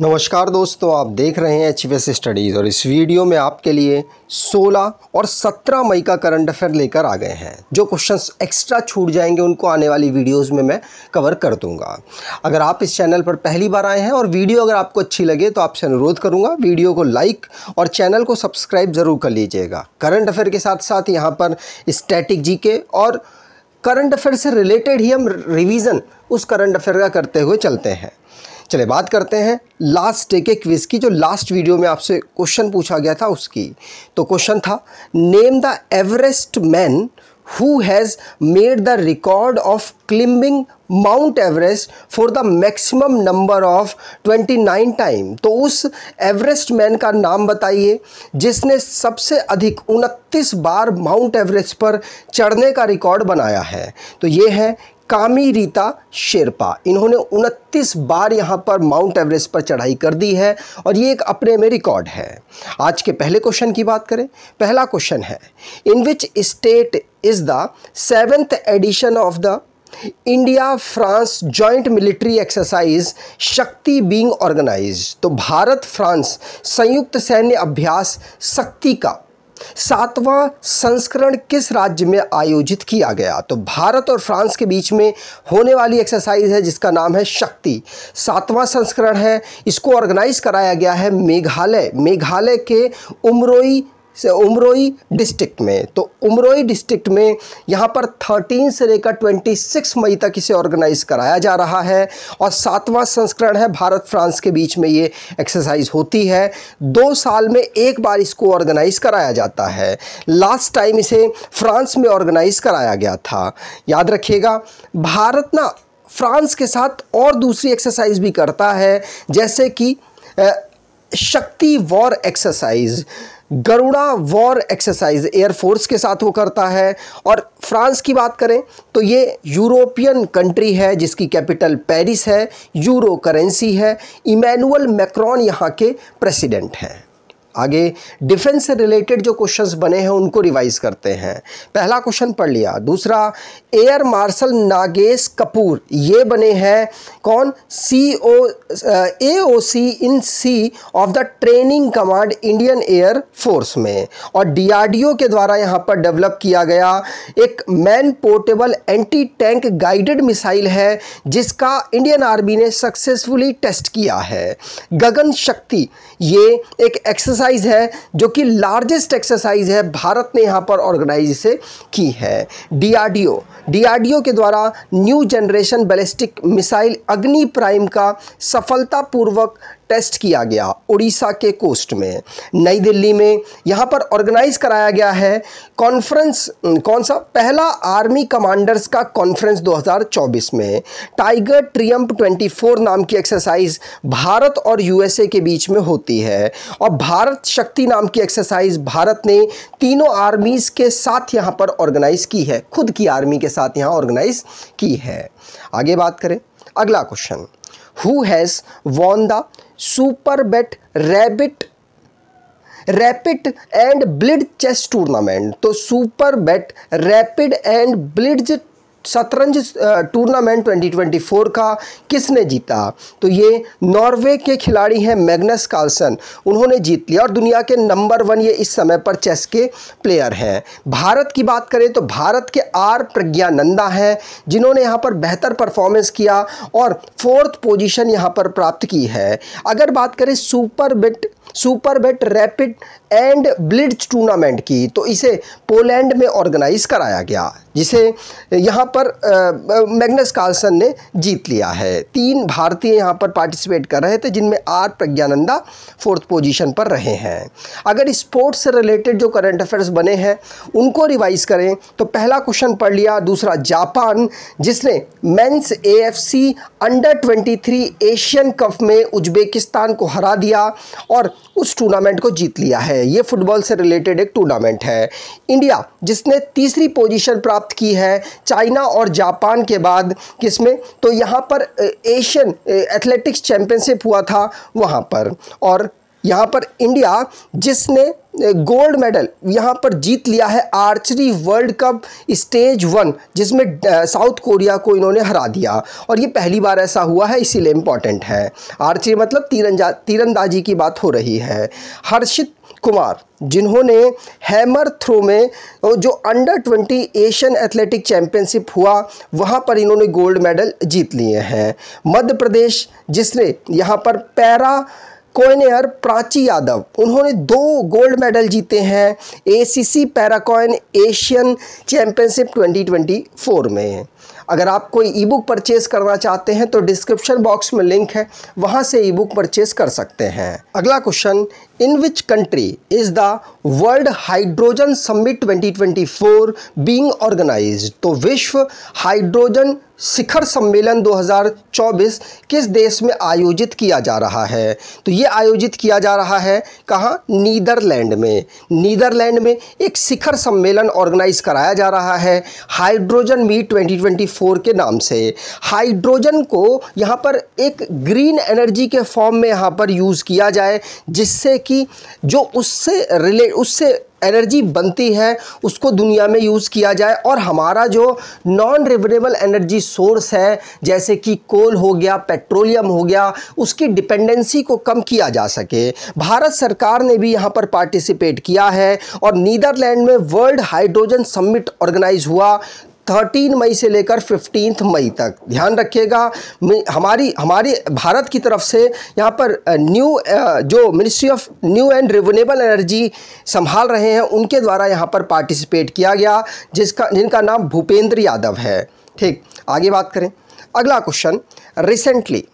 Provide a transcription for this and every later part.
नमस्कार दोस्तों आप देख रहे हैं एच स्टडीज़ और इस वीडियो में आपके लिए 16 और 17 मई का करंट अफेयर लेकर आ गए हैं जो क्वेश्चंस एक्स्ट्रा छूट जाएंगे उनको आने वाली वीडियोस में मैं कवर कर दूंगा अगर आप इस चैनल पर पहली बार आए हैं और वीडियो अगर आपको अच्छी लगे तो आपसे अनुरोध करूँगा वीडियो को लाइक और चैनल को सब्सक्राइब ज़रूर कर लीजिएगा करंट अफेयर के साथ साथ यहाँ पर स्टैटिक जी और करंट अफेयर से रिलेटेड ही हम रिविज़न उस करंट अफेयर का करते हुए चलते हैं चले बात करते हैं लास्ट डे के क्विज की जो लास्ट वीडियो में आपसे क्वेश्चन पूछा गया था उसकी तो क्वेश्चन था name the Everest man who has made the record of climbing Mount Everest for the maximum number of 29 time तो उस एवरेस्ट मैन का नाम बताइए जिसने सबसे अधिक उनतीस बार माउंट एवरेस्ट पर चढ़ने का रिकॉर्ड बनाया है तो ये है कामी रीता शेरपा इन्होंने 29 बार यहाँ पर माउंट एवरेस्ट पर चढ़ाई कर दी है और ये एक अपने में रिकॉर्ड है आज के पहले क्वेश्चन की बात करें पहला क्वेश्चन है in which state is the seventh edition of the India France joint military exercise Shakti being organize तो भारत फ्रांस संयुक्त सैन्य अभ्यास शक्ति का सातवां संस्करण किस राज्य में आयोजित किया गया तो भारत और फ्रांस के बीच में होने वाली एक्सरसाइज है जिसका नाम है शक्ति सातवां संस्करण है इसको ऑर्गेनाइज कराया गया है मेघालय मेघालय के उमरोई उमरोई डिस्ट्रिक्ट में तो उमरोई डिस्ट्रिक्ट में यहाँ पर थर्टीन से लेकर ट्वेंटी सिक्स मई तक इसे ऑर्गेनाइज कराया जा रहा है और सातवां संस्करण है भारत फ्रांस के बीच में ये एक्सरसाइज होती है दो साल में एक बार इसको ऑर्गेनाइज कराया जाता है लास्ट टाइम इसे फ्रांस में ऑर्गेनाइज कराया गया था याद रखिएगा भारत ना फ्रांस के साथ और दूसरी एक्सरसाइज भी करता है जैसे कि Shakti war exercise Garuda war exercise air force के साथ वो करता है और फ्रांस की बात करें तो ये यूरोपियन कंट्री है जिसकी कैपिटल पेरिस है यूरो करेंसी है इमैनुअल मैक्रॉन यहाँ के प्रेसिडेंट हैं आगे डिफेंस से रिलेटेड जो क्वेश्चंस बने हैं उनको रिवाइज करते हैं पहला क्वेश्चन पढ़ लिया दूसरा एयर मार्शल नागेश कपूर ये बने हैं कौन C O A O C in C of the training command Indian Air Force में और डीआरडीओ के द्वारा यहाँ पर डेवलप किया गया एक man portable anti tank guided missile है जिसका इंडियन आर्मी ने सक्सेसफुली टेस्ट किया है गगन शक्ति ये एक एक्सरसाइज एक्सरसाइज है जो कि लार्जेस्ट एक्सरसाइज है भारत ने यहाँ पर ऑर्गेनाइज से की है डीआरडीओ डीआरडीओ के द्वारा new generation ballistic missile Agni prime का सफलतापूर्वक टेस्ट किया गया उड़ीसा के कोस्ट में नई दिल्ली में यहाँ पर ऑर्गेनाइज कराया गया है कॉन्फ्रेंस कौन सा पहला आर्मी कमांडर्स का कॉन्फ्रेंस 2024 में टाइगर ट्रियम्प 24 नाम की एक्सरसाइज भारत और यूएसए के बीच में होती है और भारत भारत शक्ति नाम की एक्सरसाइज भारत ने तीनों आर्मीज़ के साथ यहाँ पर ऑर्गेनाइज़ की है खुद की आर्मी के साथ यहाँ ऑर्गेनाइज़ की है आगे बात करें अगला question who has won the Superbet rabbit rapid and blitz chess tournament तो Superbet rapid and blitz शतरंज टूर्नामेंट 2024 का किसने जीता तो ये नॉर्वे के खिलाड़ी हैं मैग्नस कार्लसन उन्होंने जीत लिया और दुनिया के नंबर वन ये इस समय पर चेस के प्लेयर हैं भारत की बात करें तो भारत के आर प्रज्ञानंदा हैं जिन्होंने यहाँ पर बेहतर परफॉर्मेंस किया और फोर्थ पोजिशन यहाँ पर प्राप्त की है अगर बात करें Superbet Superbet rapid and blitz tournament की तो इसे पोलैंड में ऑर्गेनाइज कराया गया जिसे यहाँ पर मैग्नस कार्लसन ने जीत लिया है तीन भारतीय यहाँ पर पार्टिसिपेट कर रहे थे जिनमें आर प्रज्ञानंदा फोर्थ पोजीशन पर रहे हैं अगर स्पोर्ट्स से रिलेटेड जो करंट अफेयर्स बने हैं उनको रिवाइज करें तो पहला क्वेश्चन पढ़ लिया दूसरा जापान जिसने men's A under twenty Asian cup में उज्बेकिस्तान को हरा दिया और उस टूर्नामेंट को जीत लिया है है ये फुटबॉल से रिलेटेड एक टूर्नामेंट है इंडिया जिसने तीसरी पोजीशन प्राप्त की है चाइना और जापान के बाद किसमें तो यहाँ पर एशियन एथलेटिक्स चैम्पियनशिप हुआ था वहाँ पर और यहाँ पर इंडिया जिसने गोल्ड मेडल यहाँ पर जीत लिया है archery world cup stage one जिसमें साउथ कोरिया को इन्होंने हरा दिया और ये पहली बार ऐसा हुआ है इसीलिए इम्पॉर्टेंट है आर्चरी मतलब तीरंदाजी की बात हो रही है हर्षित कुमार जिन्होंने हैमर थ्रो में जो under twenty Asian athletic championship हुआ वहाँ पर इन्होंने गोल्ड मेडल जीत लिए हैं मध्य प्रदेश जिसने यहाँ पर पैरा कोइनर प्राची यादव उन्होंने दो गोल्ड मेडल जीते हैं एसीसी पैराकॉइन एशियन चैम्पियनशिप 2024 में अगर आप कोई ई बुक परचेज करना चाहते हैं तो डिस्क्रिप्शन बॉक्स में लिंक है वहाँ से ई बुक परचेज कर सकते हैं अगला question in which country is the world hydrogen summit 2024 being organised तो विश्व हाइड्रोजन शिखर सम्मेलन 2024 किस देश में आयोजित किया जा रहा है तो ये आयोजित किया जा रहा है कहाँ नीदरलैंड में नीदरलैंड में एक शिखर सम्मेलन ऑर्गेनाइज कराया जा रहा है हाइड्रोजन मी 2024 के नाम से हाइड्रोजन को यहाँ पर एक ग्रीन एनर्जी के फॉर्म में यहाँ पर यूज़ किया जाए जिससे कि जो उससे रिले उससे एनर्जी बनती है उसको दुनिया में यूज़ किया जाए और हमारा जो नॉन रिवेबल एनर्जी सोर्स है जैसे कि कोल हो गया पेट्रोलियम हो गया उसकी डिपेंडेंसी को कम किया जा सके भारत सरकार ने भी यहाँ पर पार्टिसिपेट किया है और नीदरलैंड में वर्ल्ड हाइड्रोजन समिट ऑर्गेनाइज हुआ थर्टीन मई से लेकर फिफ्टीन मई तक ध्यान रखिएगा हमारी हमारे भारत की तरफ से यहाँ पर न्यू जो ministry of new and renewable energy संभाल रहे हैं उनके द्वारा यहाँ पर पार्टिसिपेट किया गया जिसका जिनका नाम भूपेंद्र यादव है ठीक आगे बात करें अगला question recently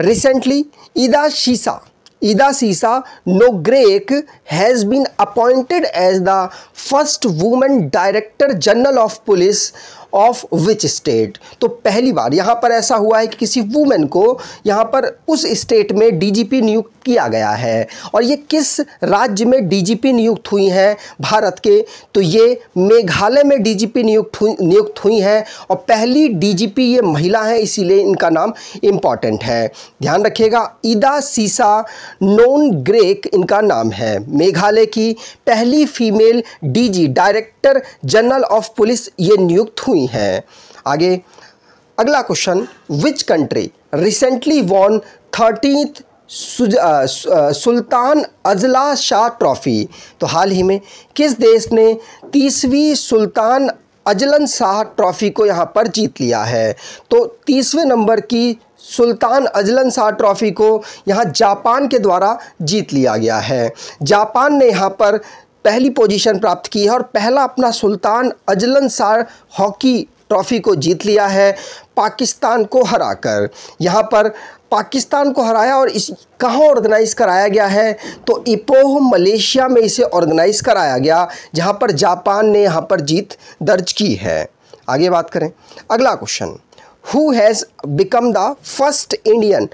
recently ईदा Idashisha Idashisha Nongrang has been appointed as the first women director general of police of which state तो पहली बार यहां पर ऐसा हुआ है कि किसी वुमेन को यहां पर उस स्टेट में डीजीपी नियुक्त किया गया है और ये किस राज्य में डीजीपी नियुक्त हुई हैं भारत के तो ये मेघालय में डीजीपी नियुक्त नियुक्त हुई हैं और पहली डीजीपी ये महिला हैं इसीलिए इनका नाम इम्पॉर्टेंट है ध्यान रखिएगा ईदा सीसा नोन ग्रेक इनका नाम है मेघालय की पहली female DG director general of police ये नियुक्त हुई हैं आगे अगला question which country recently won thirteenth Sultan Azlan Shah trophy तो हाल ही में किस देश ने तीसवीं सुल्तान अजलन शाह ट्रॉफ़ी को यहाँ पर जीत लिया है तो तीसवें नंबर की सुल्तान अजलन शाह ट्रॉफ़ी को यहाँ जापान के द्वारा जीत लिया गया है जापान ने यहाँ पर पहली पोजीशन प्राप्त की है और पहला अपना Sultan Azlan Shah hockey trophy को जीत लिया है पाकिस्तान को हराकर यहाँ पर पाकिस्तान को हराया और इस कहाँ ऑर्गेनाइज़ कराया गया है तो इपोह मलेशिया में इसे ऑर्गेनाइज़ कराया गया जहाँ पर जापान ने यहाँ पर जीत दर्ज की है आगे बात करें अगला question who has become the first Indian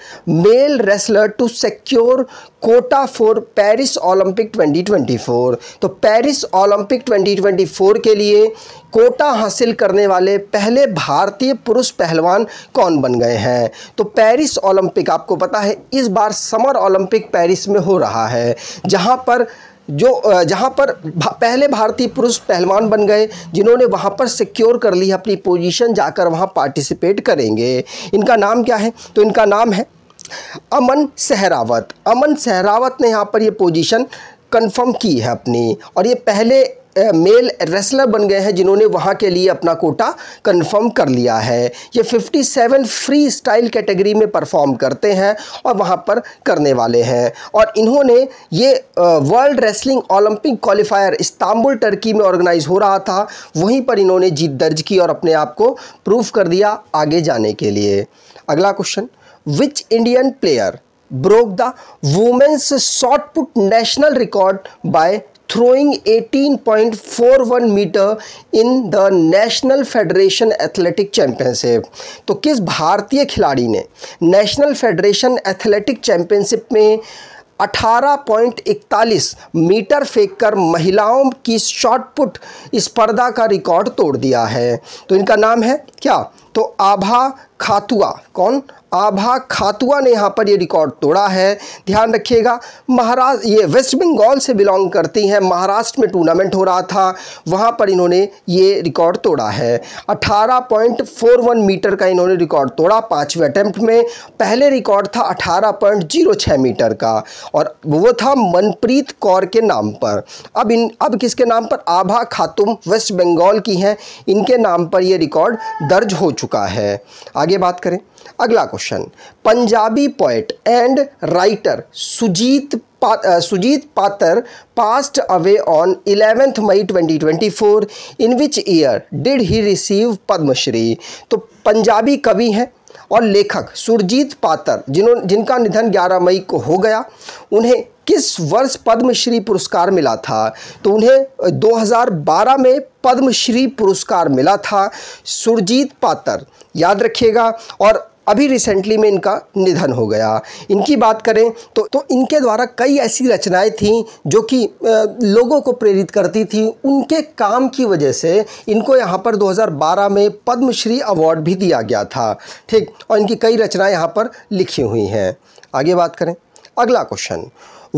male wrestler to secure quota for Paris Olympic 2024 तो पेरिस ओलंपिक 2024 के लिए कोटा हासिल करने वाले पहले भारतीय पुरुष पहलवान कौन बन गए हैं तो पेरिस ओलंपिक आपको पता है इस बार समर ओलंपिक पेरिस में हो रहा है जहां पर जो जहाँ पर भा, पहले भारतीय पुरुष पहलवान बन गए जिन्होंने वहाँ पर सिक्योर कर ली अपनी पोजीशन जाकर वहाँ पार्टिसिपेट करेंगे इनका नाम क्या है तो इनका नाम है अमन सहरावत अमन सहरावत ने यहाँ पर ये पोजीशन कंफर्म की है अपनी और ये पहले मेल रेसलर बन गए हैं जिन्होंने वहाँ के लिए अपना कोटा कंफर्म कर लिया है ये 57 फ्री स्टाइल कैटेगरी में परफॉर्म करते हैं और वहाँ पर करने वाले हैं और इन्होंने ये world wrestling Olympic qualifier Istanbul Turkey में ऑर्गेनाइज हो रहा था वहीं पर इन्होंने जीत दर्ज की और अपने आप को प्रूफ कर दिया आगे जाने के लिए अगला question which Indian player broke the women's shot put national record by throwing 18.41 metre in the national federation athletic championship तो किस भारतीय खिलाड़ी ने नेशनल फेडरेशन एथलेटिक चैम्पियनशिप में 18.41 मीटर फेंककर महिलाओं की शॉटपुट स्पर्धा का रिकॉर्ड तोड़ दिया है तो इनका नाम है क्या तो आभा खातुआ कौन आभा खातुआ ने यहाँ पर ये रिकॉर्ड तोड़ा है ध्यान रखिएगा महाराष्ट्र ये वेस्ट बंगाल से बिलोंग करती हैं महाराष्ट्र में टूर्नामेंट हो रहा था वहाँ पर इन्होंने ये रिकॉर्ड तोड़ा है 18.41 मीटर का इन्होंने रिकॉर्ड तोड़ा पाँचवें अटैम्प्ट में पहले रिकॉर्ड था 18.06 मीटर का और वो था मनप्रीत कौर के नाम पर अब इन अब किसके नाम पर आभा खातुम वेस्ट बंगाल की हैं इनके नाम पर यह रिकॉर्ड दर्ज हो चुका है आगे बात करें अगला question Punjabi poet and writer Surjit पा, Surjit Patar passed away on eleventh May 2024 for in which year did he receive Padmashri तो पंजाबी कवि हैं और लेखक सुरजीत पातर जिन्होंने जिनका निधन 11 मई को हो गया उन्हें किस वर्ष पद्मश्री पुरस्कार मिला था तो उन्हें 2012 में पद्मश्री पुरस्कार मिला था सुरजीत पातर याद रखिएगा और अभी रिसेंटली में इनका निधन हो गया इनकी बात करें तो तो इनके द्वारा कई ऐसी रचनाएं थीं जो कि लोगों को प्रेरित करती थी उनके काम की वजह से इनको यहाँ पर 2012 में पद्मश्री अवार्ड भी दिया गया था ठीक और इनकी कई रचनाएं यहाँ पर लिखी हुई हैं आगे बात करें अगला question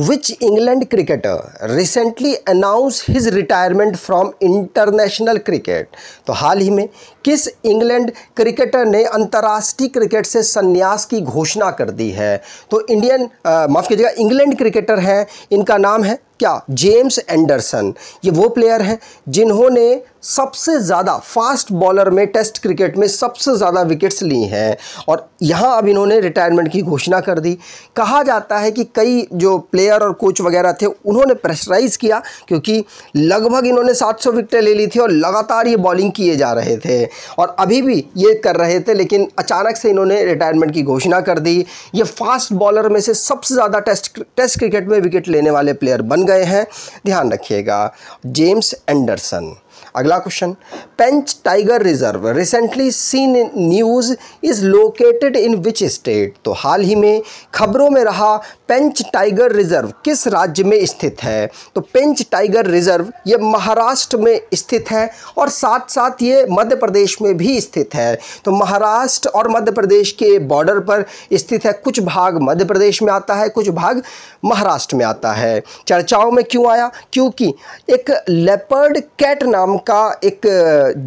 which england cricketer recently announced his retirement from international cricket तो हाल ही में किस इंग्लैंड क्रिकेटर ने अंतर्राष्ट्रीय क्रिकेट से संन्यास की घोषणा कर दी है तो इंडियन माफ़ कीजिएगा इंग्लैंड क्रिकेटर हैं इनका नाम है क्या जेम्स एंडरसन ये वो प्लेयर हैं जिन्होंने सबसे ज़्यादा फास्ट बॉलर में टेस्ट क्रिकेट में सबसे ज़्यादा विकेट्स ली हैं और यहाँ अब इन्होंने रिटायरमेंट की घोषणा कर दी कहा जाता है कि कई जो प्लेयर और कोच वगैरह थे उन्होंने प्रेशराइज़ किया क्योंकि लगभग इन्होंने 700 विकटें ले ली थी और लगातार ये बॉलिंग किए जा रहे थे और अभी भी ये कर रहे थे लेकिन अचानक से इन्होंने रिटायरमेंट की घोषणा कर दी ये फास्ट बॉलर में से सबसे ज़्यादा टेस्ट टेस्ट क्रिकेट में विकेट लेने वाले प्लेयर बन गए हैं ध्यान रखिएगा जेम्स एंडरसन अगला question Pench tiger reserve recently seen news is located in which state तो हाल ही में खबरों में रहा पेंच टाइगर रिजर्व किस राज्य में स्थित है तो पेंच टाइगर रिजर्व ये महाराष्ट्र में स्थित है और साथ साथ ये मध्य प्रदेश में भी स्थित है तो महाराष्ट्र और मध्य प्रदेश के बॉर्डर पर स्थित है कुछ भाग मध्य प्रदेश में आता है कुछ भाग महाराष्ट्र में आता है चर्चाओं में क्यों आया क्योंकि एक लेपर्ड कैट नाम का एक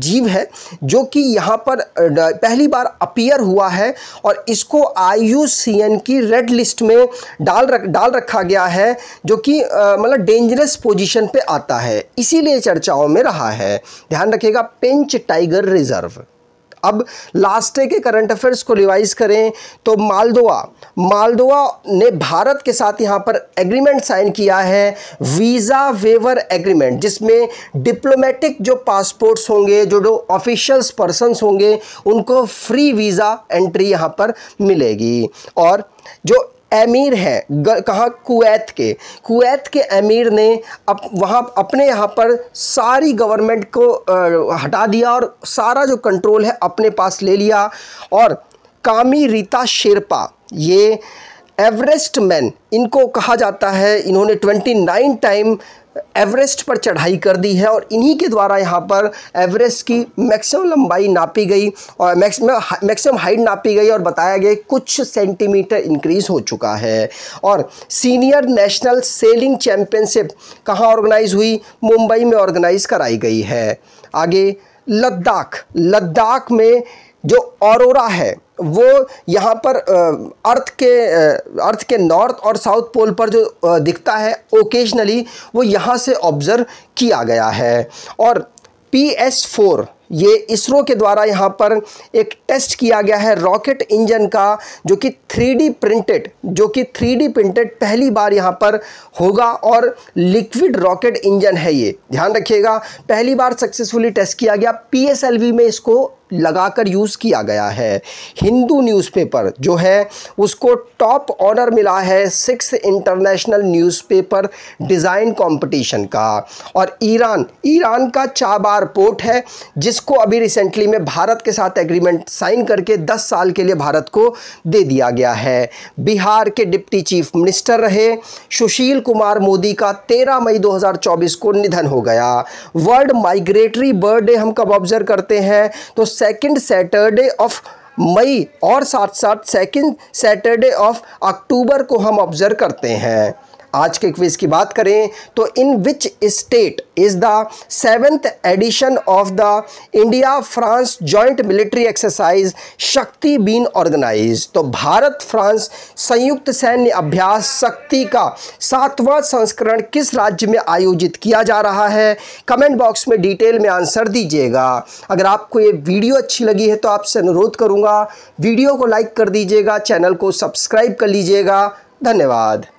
जीव है जो कि यहाँ पर पहली बार अपीयर हुआ है और इसको आई की रेड लिस्ट में डाल रख डाल रखा गया है जो कि मतलब डेंजरस पोजीशन पे आता है इसीलिए चर्चाओं में रहा है ध्यान रखिएगा पेंच टाइगर रिजर्व अब लास्ट डे के करंट अफेयर्स को रिवाइज करें तो मालदोवा मालदोवा ने भारत के साथ यहाँ पर एग्रीमेंट साइन किया है वीज़ा वेवर एग्रीमेंट जिसमें डिप्लोमेटिक जो पासपोर्ट्स होंगे जो जो ऑफिशियल्स पर्सनस होंगे उनको फ्री वीज़ा एंट्री यहां पर मिलेगी और जो अमीर है कहाँ कुवैत के कुवैत के अमीर ने अप वहाँ अपने यहाँ पर सारी गवर्नमेंट को आ, हटा दिया और सारा जो कंट्रोल है अपने पास ले लिया और कामी रीता शेरपा ये एवरेस्ट मैन इनको कहा जाता है इन्होंने 29 टाइम एवरेस्ट पर चढ़ाई कर दी है और इन्हीं के द्वारा यहाँ पर एवरेस्ट की मैक्सिमम लंबाई नापी गई और मैक्सिमम मैक्सिमम हाइट नापी गई और बताया गया कुछ सेंटीमीटर इंक्रीज हो चुका है और सीनियर नेशनल सेलिंग चैम्पियनशिप कहाँ ऑर्गेनाइज हुई मुंबई में ऑर्गेनाइज कराई गई है आगे लद्दाख लद्दाख में जो औरोरा है वो यहाँ पर अर्थ के अर्थ के नॉर्थ और साउथ पोल पर जो दिखता है ओकेजनली वो यहाँ से ऑब्ज़र्व किया गया है और पी एस फोर ये इसरो के द्वारा यहाँ पर एक टेस्ट किया गया है रॉकेट इंजन का जो कि डी प्रिंटेड जो कि डी प्रिंटेड पहली बार यहाँ पर होगा और लिक्विड रॉकेट इंजन है ये ध्यान रखिएगा पहली बार सक्सेसफुली टेस्ट किया गया वी में इसको लगाकर यूज़ किया गया है हिंदू न्यूज़पेपर जो है उसको टॉप ऑनर मिला है six international newspaper design competition का और ईरान ईरान का चाबार पोर्ट है जिसको अभी रिसेंटली में भारत के साथ एग्रीमेंट साइन करके 10 साल के लिए भारत को दे दिया गया है बिहार के डिप्टी चीफ मिनिस्टर रहे सुशील कुमार मोदी का तेरह मई दो को निधन हो गया वर्ल्ड माइग्रेटरी बर्थडे डे हम कब ऑब्जर्व करते हैं तो सेकंड सैटरडे ऑफ मई और साथ साथ सेकंड सैटरडे ऑफ अक्टूबर को हम ऑब्ज़र्व करते हैं आज के क्विज की बात करें तो in which state is the seventh edition of the India France joint military exercise Shakti been organise तो भारत फ्रांस संयुक्त सैन्य अभ्यास शक्ति का सातवां संस्करण किस राज्य में आयोजित किया जा रहा है कमेंट बॉक्स में डिटेल में आंसर दीजिएगा अगर आपको ये वीडियो अच्छी लगी है तो आपसे अनुरोध करूँगा वीडियो को लाइक कर दीजिएगा चैनल को सब्सक्राइब कर लीजिएगा धन्यवाद